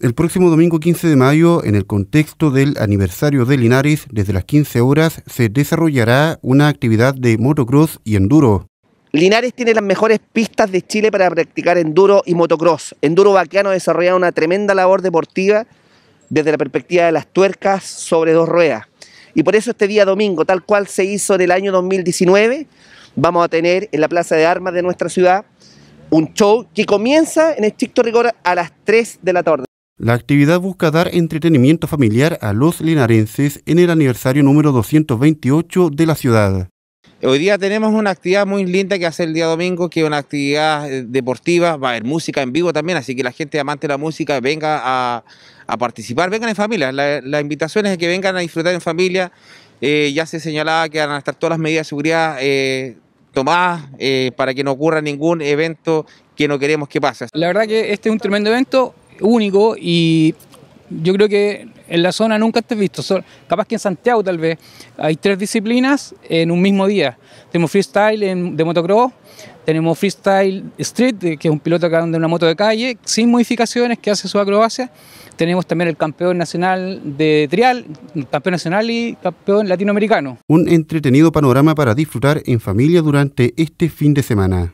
El próximo domingo 15 de mayo, en el contexto del aniversario de Linares, desde las 15 horas se desarrollará una actividad de motocross y enduro. Linares tiene las mejores pistas de Chile para practicar enduro y motocross. Enduro ha desarrolla una tremenda labor deportiva desde la perspectiva de las tuercas sobre dos ruedas. Y por eso este día domingo, tal cual se hizo en el año 2019, vamos a tener en la Plaza de Armas de nuestra ciudad un show que comienza en estricto rigor a las 3 de la tarde. La actividad busca dar entretenimiento familiar a los linarenses en el aniversario número 228 de la ciudad. Hoy día tenemos una actividad muy linda que hace el día domingo, que es una actividad eh, deportiva, va a haber música en vivo también, así que la gente amante de la música venga a, participar, vengan en familia, la, invitación es que vengan a disfrutar en familia, eh, ya se señalaba que van a estar todas las medidas de seguridad eh, tomadas para que no ocurra ningún evento que no queremos que pase. La verdad que este es un tremendo evento, único y yo creo que en la zona nunca has visto. capaz que en Santiago tal vez hay tres disciplinas en un mismo día. Tenemos freestyle de motocross, tenemos freestyle street, que es un piloto que anda en una moto de calle, sin modificaciones, que hace su acrobacia. Tenemos también el campeón nacional de trial, campeón nacional y campeón latinoamericano. Un entretenido panorama para disfrutar en familia durante este fin de semana.